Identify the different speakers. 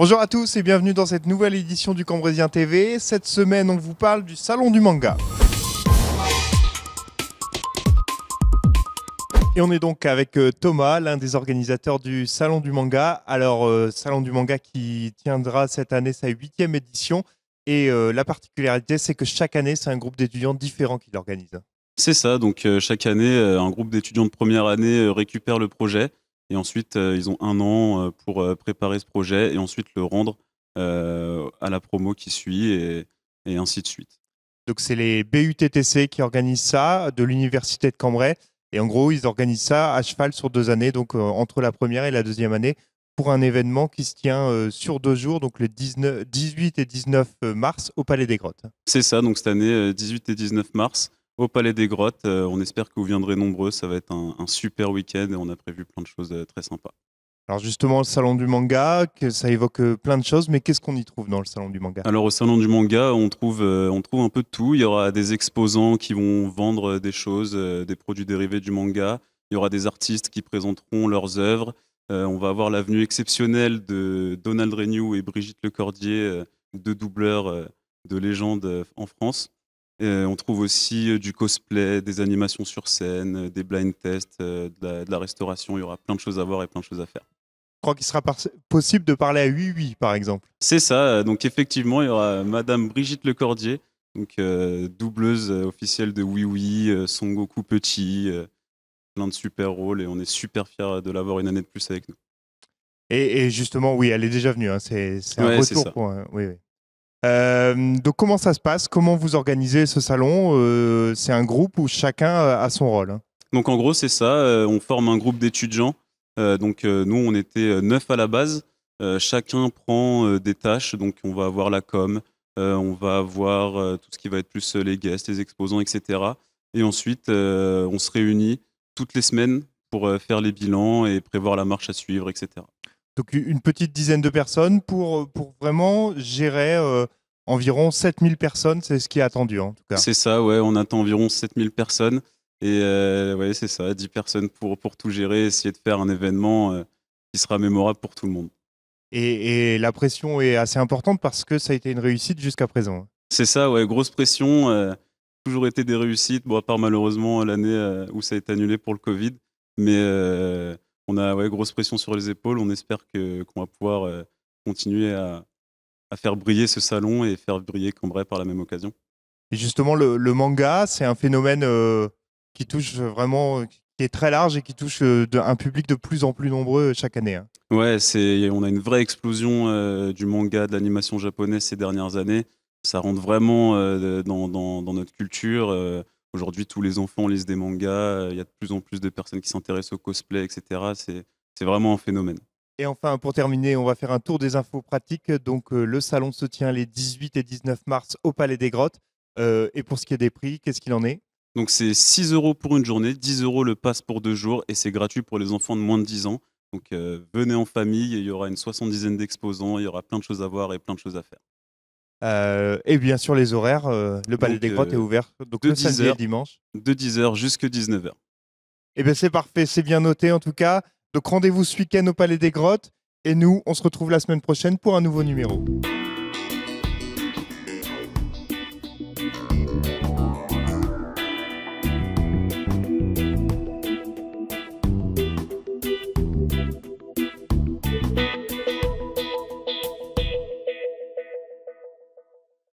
Speaker 1: Bonjour à tous et bienvenue dans cette nouvelle édition du Cambrésien TV. Cette semaine, on vous parle du Salon du Manga. Et on est donc avec euh, Thomas, l'un des organisateurs du Salon du Manga. Alors, euh, Salon du Manga qui tiendra cette année sa huitième édition. Et euh, la particularité, c'est que chaque année, c'est un groupe d'étudiants différents qui l'organise.
Speaker 2: C'est ça, donc chaque année, un groupe d'étudiants de première année récupère le projet et ensuite, euh, ils ont un an euh, pour euh, préparer ce projet et ensuite le rendre à la promo qui suit et, ainsi de suite. Donc
Speaker 1: c'est les BUTTC qui organisent ça de l'université de Cambrai. Et en gros, ils organisent ça à cheval sur deux années, donc entre la première et la deuxième année, pour un événement qui se tient sur deux jours, donc le 18 et 19 mars au Palais des Grottes.
Speaker 2: C'est ça, donc cette année, 18 et 19 mars au Palais des Grottes. Euh, on espère que vous viendrez nombreux. Ça va être un, super week-end et on a prévu plein de choses euh, très sympas. Alors justement,
Speaker 1: le salon du manga, ça évoque euh, plein de choses, mais qu'est-ce qu'on y trouve dans le salon du manga
Speaker 2: Alors au salon du manga, on trouve, on trouve un peu de tout. Il y aura des exposants qui vont vendre des choses, des produits dérivés du manga. Il y aura des artistes qui présenteront leurs œuvres. on va avoir l'avenue exceptionnelle de Donald Renew et Brigitte Lecordier, deux doubleurs de légende en France on trouve aussi euh, du cosplay, des animations sur scène, euh, des blind tests, euh, de la, restauration. Il y aura plein de choses à voir et plein de choses à faire.
Speaker 1: Je crois qu'il sera possible de parler à oui
Speaker 2: par exemple. C'est ça. Donc, effectivement, il y aura Madame Brigitte Lecordier, donc, doubleuse officielle de Oui Oui, Son Goku Petit, plein de super rôles. Et on est super fiers de l'avoir une année de plus avec nous. Et, justement, oui, elle est déjà venue. Hein, c'est, un retour. oui, oui.
Speaker 1: Euh, donc comment ça se passe Comment vous organisez ce salon euh, C'est un groupe où chacun a son rôle. Hein?
Speaker 2: Donc en gros c'est ça, euh, on forme un groupe d'étudiants. donc nous on était neuf à la base. chacun prend des tâches, donc on va avoir la com, on va avoir tout ce qui va être plus les guests, les exposants, etc. Et ensuite on se réunit toutes les semaines pour faire les bilans et prévoir la marche à suivre, etc.
Speaker 1: Donc une petite dizaine de personnes pour, euh, pour vraiment gérer euh, environ 7000 personnes, c'est ce qui est attendu en tout cas. C'est
Speaker 2: ça, ouais, on attend environ 7000 personnes. Et euh, ouais, c'est ça, 10 personnes pour, pour tout gérer, essayer de faire un événement qui sera mémorable pour tout le monde. Et,
Speaker 1: et, la pression est assez importante parce que ça a été une réussite jusqu'à présent.
Speaker 2: C'est ça, ouais, grosse pression, toujours été des réussites, bon, à part malheureusement l'année où ça a été annulé pour le Covid. Mais on a grosse pression sur les épaules. On espère qu'on va pouvoir euh, continuer à, faire briller ce salon et faire briller Cambrai par la même occasion. Et justement,
Speaker 1: le, manga, c'est un phénomène euh, qui touche vraiment, qui est très large et qui touche euh, un public de plus en plus nombreux chaque année. Hein.
Speaker 2: Oui, c'est. on a une vraie explosion du manga, de l'animation japonaise ces dernières années. Ça rentre vraiment dans, notre culture. Aujourd'hui, tous les enfants lisent des mangas, euh, il y a de plus en plus de personnes qui s'intéressent au cosplay, etc. C'est vraiment un phénomène.
Speaker 1: Et enfin, pour terminer, on va faire un tour des infos pratiques. Donc, euh, le salon se tient les 18 et 19 mars au Palais des Grottes. Euh, et pour ce qui est des prix, qu'est-ce qu'il en est
Speaker 2: Donc, c'est 6 euros pour une journée, 10 euros le passe pour deux jours, et c'est gratuit pour les enfants de moins de 10 ans. Donc, venez en famille, il y aura une soixante-dizaine d'exposants, il y aura plein de choses à voir et plein de choses à faire. Euh, et bien sûr, les horaires, euh, le Palais des Grottes euh, est ouvert donc de 10 heures, dimanche. De 10h jusqu'à 19h.
Speaker 1: et bien, c'est parfait, c'est bien noté en tout cas. Donc rendez-vous ce week-end au Palais des Grottes. Et nous, on se retrouve la semaine prochaine pour un nouveau numéro.